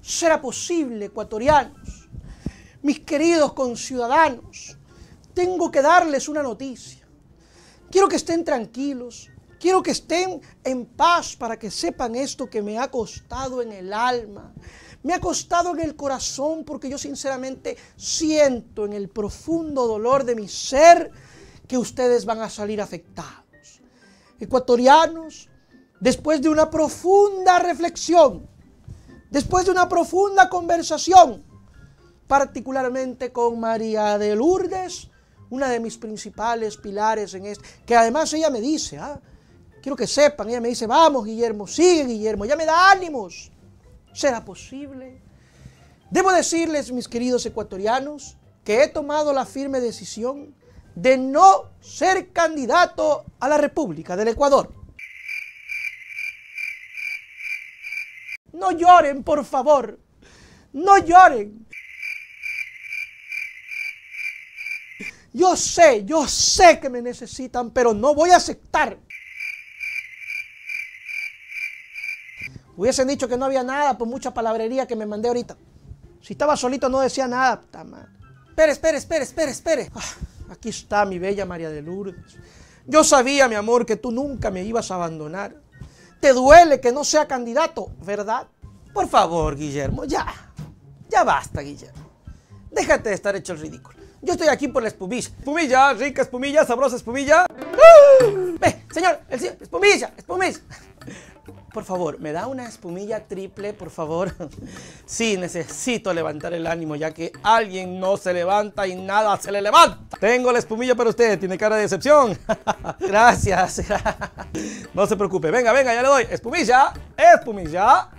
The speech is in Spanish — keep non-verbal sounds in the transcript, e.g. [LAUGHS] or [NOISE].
será posible, ecuatorianos, mis queridos conciudadanos, tengo que darles una noticia. Quiero que estén tranquilos, quiero que estén en paz para que sepan esto que me ha costado en el alma, me ha costado en el corazón, porque yo sinceramente siento en el profundo dolor de mi ser que ustedes van a salir afectados. Ecuatorianos, después de una profunda reflexión, Después de una profunda conversación, particularmente con María de Lourdes, una de mis principales pilares en esto, que además ella me dice, ¿ah? quiero que sepan, ella me dice, vamos Guillermo, sigue Guillermo, ya me da ánimos, será posible. Debo decirles, mis queridos ecuatorianos, que he tomado la firme decisión de no ser candidato a la República del Ecuador. No lloren, por favor. No lloren. Yo sé, yo sé que me necesitan, pero no voy a aceptar. Hubiesen dicho que no había nada por mucha palabrería que me mandé ahorita. Si estaba solito no decía nada. Espere, espere, espere, espere, espere. Ah, aquí está mi bella María de Lourdes. Yo sabía, mi amor, que tú nunca me ibas a abandonar. ¿Te duele que no sea candidato, verdad? Por favor, Guillermo, ya. Ya basta, Guillermo. Déjate de estar hecho el ridículo. Yo estoy aquí por la espumilla. Espumilla, rica espumilla, sabrosa espumilla. Ve, señor, el señor, espumilla, espumilla. Por favor, ¿me da una espumilla triple, por favor? [LAUGHS] Sí, necesito levantar el ánimo, ya que alguien no se levanta y nada se le levanta. Tengo la espumilla para usted, tiene cara de decepción. [LAUGHS] Gracias. [LAUGHS] No se preocupe, venga, venga, ya le doy. Espumilla, espumilla,